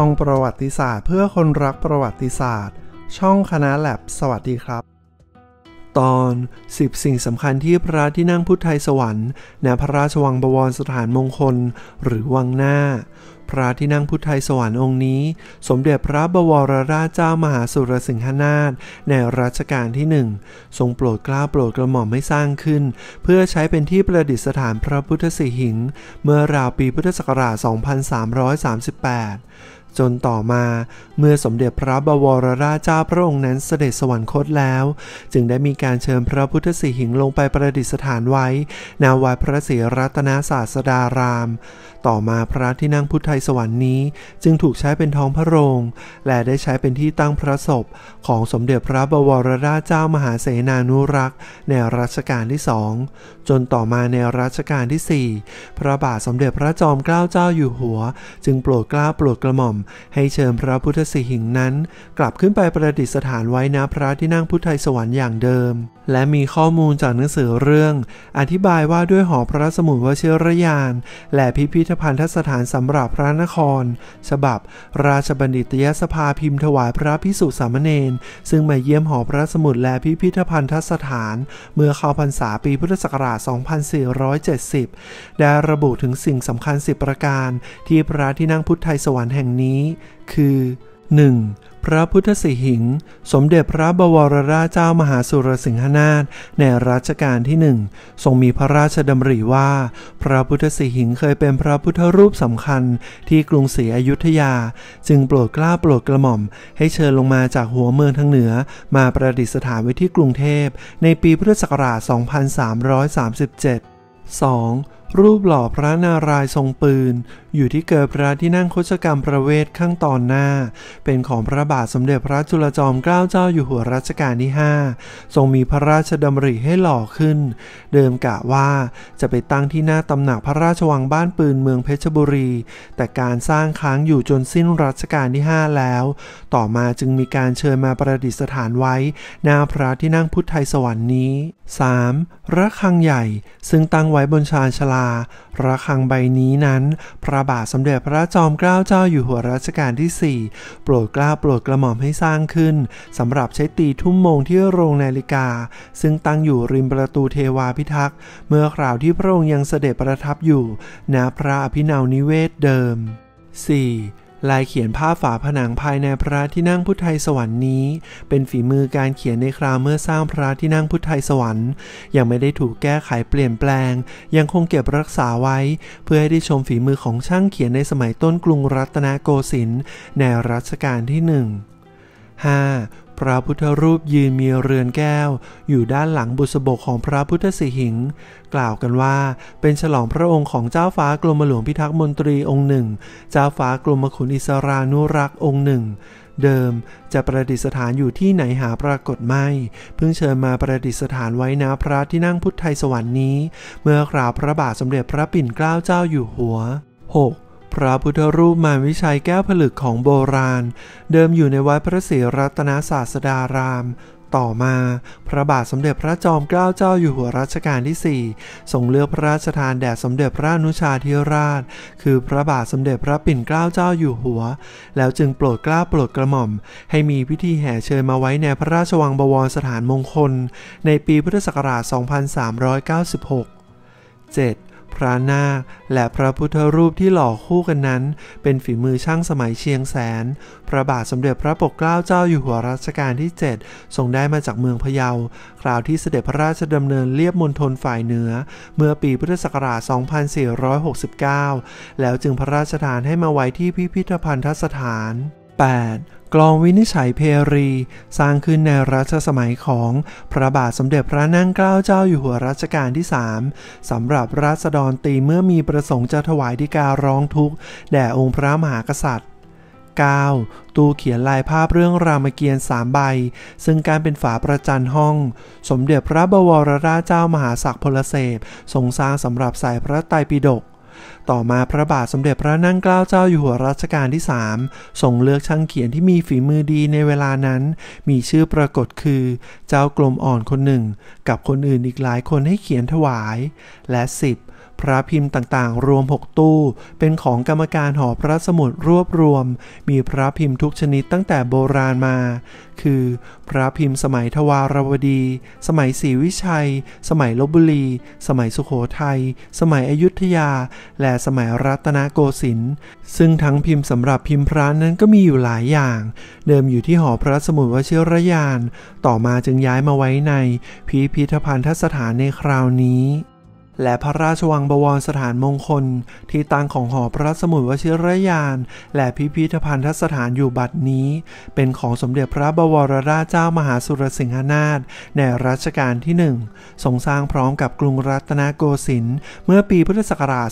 ช่องประวัติศาสตร์เพื่อคนรักประวัติศาสตร์ ช่องคณะแลบสวัสดีครับ ตอน 10 สิ่งสำคัญที่พระที่นั่งพุทธไทยสวรรค์ณพระราชวังบวรสถานมงคลหรือวังหน้าพระที่นั่งพุทธไทยสวรรค์องค์นี้ สมเด็จพระบวรราชเจ้ามหาสุรสิงหนาถในรัชกาลที่หนึ่งทรงโปรดกล้าโปรดกระหม่อมให้สร้างขึ้น เพื่อใช้เป็นที่ประดิษฐานพระพุทธสิหิง เมื่อราวปีพุทธศักราช 2338 จนต่อมาเมื่อสมเด็จพระบวรราชเจ้าพระองค์นั้นเสด็จสวรรคตแล้ว จึงได้มีการเชิญพระพุทธสิหิงลงไปประดิษฐานไว้นาวัดพระศรีรัตนาศาสดาราม ต่อมาพระที่นั่งพุทธยสวรรค์นี้ จึงถูกใช้เป็นท้องพระโรงและได้ใช้เป็นที่ตั้งพระศพของสมเด็จพระบวรราชเจ้ามหาเสนานุรักษ์ในรัชกาล ที่สองจนต่อมาในรัชกาลที่4พระบาทสมเด็จพระจอมเกล้าเจ้าอยู่หัว จึงโปรดเกล้าโปรดกระหม่อมให้เชิญพระพุทธสิหิงนั้น กลับขึ้นไปประดิษฐานไว้ณพระที่นั่งพุทธไทยสวรรค์อย่างเดิม และมีข้อมูลจากหนังสือเรื่อง อธิบายว่าด้วยหอพระสมุนวชิรยาน และพิพิธภัณฑสถานสำหรับพระระนคร ฉบับ ราชบัณฑิตยสภาพิมพ์ถวายพระพิสุสามเณรซึ่งมาเยี่ยมหอพระสมุดและพิพิธภัณฑสถาน เมื่อเข้าพรรษาปีพุทธศักราช 2470 ได้ระบุถึงสิ่งสำคัญ 10 ประการที่พระที่นั่งพุทธไทยสวรรค์แห่งนี้คือ 1. พระพุทธสิหิง สมเด็จพระบวรราชเจ้า มหาสุรสิงหนาถในรัชกาลที่หนึ่งทรงมีพระราชดำริว่า พระพุทธสิหิงเคยเป็นพระพุทธรูปสำคัญที่กรุงศรีอยุธยา จึงโปรดกล้าโปรดกระหม่อม ให้เชิญลงมาจากหัวเมืองทางเหนือมาประดิษฐานไว้ที่กรุงเทพในปีพุทธศักราช2337 2. รูปหล่อพระนารายณ์ทรงปืน อยู่ที่เกิดพระที่นั่งคชกรรมประเวทข้างตอนหน้า เป็นของพระบาทสมเด็จพระจุลจอมเกล้าเจ้าอยู่หัวรัชกาลที่าทรงมีพระราชดำริให้หล่อขึ้น เดิมกะว่าจะไปตั้งที่หน้าตำหนักพระราชวังบ้านปืนเมืองเพชรบุรี แต่การสร้างค้างอยู่จนสิ้นรัชกาลที่ 5 แล้ว ต่อมาจึงมีการเชิญมาประดิษฐานไว้หน้าพระที่นั่งพุทธไทยสวรรค์นี้ 3. ระฆังใหญ่ซึ่งตั้งไว้บนชานชลาาระฆังใบนี้นั้น พระบาทสมเด็จพระจอมเกล้าเจ้าอยู่หัวรัชกาลที่ 4 โปรดเกล้าโปรดกระหม่อมให้สร้างขึ้นสำหรับใช้ตีทุ่มโมงที่โรงนาฬิกา ซึ่งตั้งอยู่ริมประตูเทวาพิทักษ์ เมื่อคราวที่พระองค์ยังเสด็จประทับอยู่ ณพระอภินานิเวศเดิม 4. ลายเขียนภาพฝาผนังภายในพระที่นั่งพุทธไทยสวรรค์นี้ เป็นฝีมือการเขียนในคราวเมื่อสร้างพระที่นั่งพุทธไทยสวรรค์ยังไม่ได้ถูกแก้ไขเปลี่ยนแปลง ยังคงเก็บรักษาไว้ เพื่อให้ได้ชมฝีมือของช่างเขียนในสมัยต้นกรุงรัตนโกสินทร์ในรัชกาลที่หนึ่ง 5. พระพุทธรูปยืนมีเรือนแก้วอยู่ด้านหลังบุษบกของพระพุทธสิหิง กล่าวกันว่าเป็นฉลองพระองค์ของเจ้าฟ้ากรมหลวงพิทักษ์มนตรีองค์หนึ่งเจ้าฟ้ากรมขุนอิสรานุรักษ์องค์หนึ่งเดิมจะประดิษฐานอยู่ที่ไหนหาปรากฏไม่ เพิ่งเชิญมาประดิษฐานไว้นะพระที่นั่งพุทธไทยสวรรค์นี้ เมื่อคราวพระบาทสมเด็จพระปิ่นเกล้าเจ้าอยู่หัว 6. พระพุทธรูปมานวิชัยแก้วผลึกของโบราณ เดิมอยู่ในวัดพระศรีรัตนาศาสดาราม ต่อมาพระบาทสมเด็จพระจอมเกล้าเจ้าอยู่หัวรัชกาลที่4ส่งเลือกพระราชทานแด่สมเด็จพระนุชาธิราช คือพระบาทสมเด็จพระปิ่นเกล้าเจ้าอยู่หัว แล้วจึงโปรดเกล้าโปรดกระหม่อม ให้มีพิธีแห่เชิญมาไว้ในพระราชวังบวรสถานมงคล ในปีพุทธศักราช 2396 7พระนาคและพระพุทธรูปที่หล่อคู่กันนั้น เป็นฝีมือช่างสมัยเชียงแสน พระบาทสมเด็จพระปกเกล้าเจ้าอยู่หัวรัชกาลที่7ทรงได้มาจากเมืองพะเยาคราวที่เสด็จพระราชดำเนินเลียบมณฑลฝ่ายเหนือ เมื่อปีพุทธศักราช 2469 แล้วจึงพระราชทานให้มาไว้ที่พิพิธภัณฑสถาน 8. กลองวินิจฉัยเพรี สร้างขึ้นในรัชสมัยของ พระบาทสมเด็จพระนั่งเกล้าเจ้าอยู่หัวรัชกาลที่ 3สำหรับราษฎรตีเมื่อมีประสงค์จะถวายดีการร้องทุกข์ แด่องค์พระมหากษัตริย์ 9. ตู้เขียนลายภาพเรื่องรามเกียรติ์3ใบ ซึ่งการเป็นฝาประจันห้อง สมเด็จพระบวรราชเจ้ามหาศักดิ์พลเสพทรงสร้างสำหรับใส่พระไตรปิฎกต่อมาพระบาทสมเด็จพระนั่งเกล้าเจ้าอยู่หัวรัชกาลที่3ส่งเลือกช่างเขียนที่มีฝีมือดีในเวลานั้น มีชื่อปรากฏคือ เจ้ากลมอ่อนคนหนึ่ง กับคนอื่นอีกหลายคนให้เขียนถวายและ 10พระพิมพ์ต่าง ๆ รวม 6 ตู้ เป็นของกรรมการหอพระสมุดรวบรวม มีพระพิมพ์ทุกชนิดตั้งแต่โบราณมา คือ พระพิมพ์ สมัยทวารวดี สมัยศรีวิชัย สมัยลบบุรี สมัยสุโขทัย สมัยอยุธยา และสมัยรัตนโกสินทร์ ซึ่งทั้งพิมพ์สำหรับพิมพ์พระนั้นก็มีอยู่หลายอย่าง เดิมอยู่ที่หอพระสมุดวชิรยาน ต่อมาจึงย้ายมาไว้ใน พิพิธภัณฑสถานในคราวนี้และพระราชวังบวรสถานมงคลที่ตั้งของหอพระสมุดวชิรยานและพิพิธภัณฑสถานอยู่บัดนี้ เป็นของสมเด็จพระบวรราชเจ้ามหาสุรสิงหนาถในรัชกาลที่หนึ่งทรงสร้างพร้อมกับกรุงรัตนโกสินทร์เมื่อปีพุทธศักราช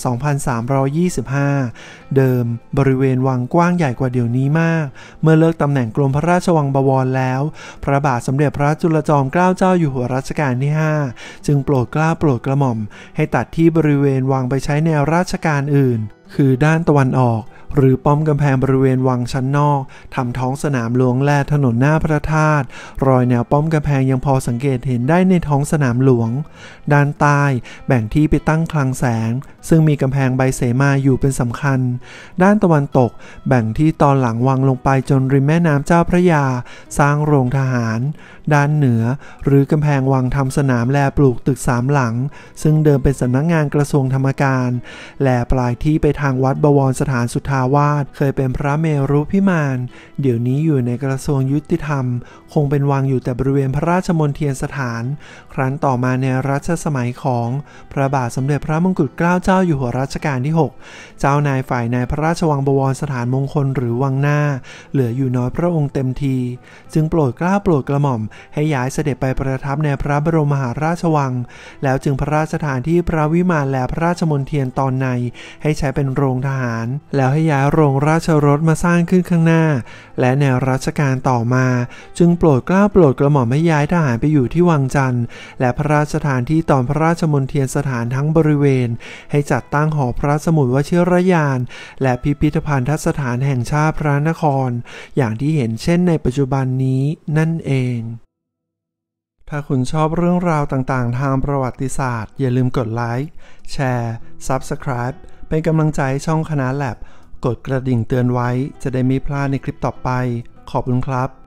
2325 เดิมบริเวณวังกว้างใหญ่กว่าเดี๋ยวนี้มาก เมื่อเลิกตำแหน่งกรมพระราชวังบวรแล้ว พระบาทสมเด็จพระจุลจอมเกล้าเจ้าอยู่หัวรัชกาลที่5จึงโปรดเกล้าโปรดกระหม่อมให้ตัดที่บริเวณวางไปใช้แนวราชการอื่นคือด้านตะวันออกหรือป้อมกำแพงบริเวณ วังชั้นนอกทำท้องสนามหลวงและถนนหน้าพระธาตุรอยแนวป้อมกำแพงยังพอสังเกตเห็นได้ในท้องสนามหลวง ด้านใต้แบ่งที่ไปตั้งคลังแสง ซึ่งมีกำแพงใบเสมาอยู่เป็นสำคัญ ด้านตะวันตก แบ่งที่ตอนหลังวังลงไปจนริมแม่น้ำเจ้าพระยา สร้างโรงทหาร ด้านเหนือ หรือกำแพงวังทำสนามแลปลูกตึกสามหลัง ซึ่งเดิมเป็นสำนักงงานกระทรวงธรรมการแลปลายที่ไปทางวัดบวรสถานสุทาวาสเคยเป็นพระเมรุพิมาน เดี๋ยวนี้อยู่ในกระทรวงยุติธรรม คงเป็นวังอยู่แต่บริเวณพระราชมณียนสถาน ครั้นต่อมาในรัชสมัยของพระบาทสมเด็จพระมงกุฎเกล้าเจ้าอยู่หัวรัชกาลที่ 6 เจ้านายฝ่ายนายพระราชวังบวรสถานมงคลหรือวังหน้าเหลืออยู่น้อยพระองค์เต็มที จึงโปรดเกล้าโปรดกระหม่อม ให้ย้ายเสด็จไปประทับในพระบรมมหาราชวัง แล้วจึงพระราชทานที่พระวิมานและพระราชมณียนตอนในให้ใช้เป็นเป็นโรงทหาร แล้วให้ย้ายโรงราชรถมาสร้างขึ้นข้างหน้า และแนวรัชการต่อมา จึงโปรดกล้าโปรดกระหม่อมให้ย้ายทหาร ไปอยู่ที่วังจันทร์ และพระราชฐานที่ ตอนพระราชมณียนสถานทั้งบริเวณ ให้จัดตั้งหอพระสมุดวชิรยาน และพิพิธภัณฑสถานแห่งชาติพระนคร อย่างที่เห็นเช่น ในปัจจุบันนี้นั่นเอง ถ้าคุณชอบเรื่องราวต่าง ๆ ทางประวัติศาสตร์อย่าลืมกดไลค์แชร์ Subscribe เป็นกำลังใจช่องคณะแลบกดกระดิ่งเตือนไว้ จะได้ไม่พลาดในคลิปต่อไป ขอบคุณครับ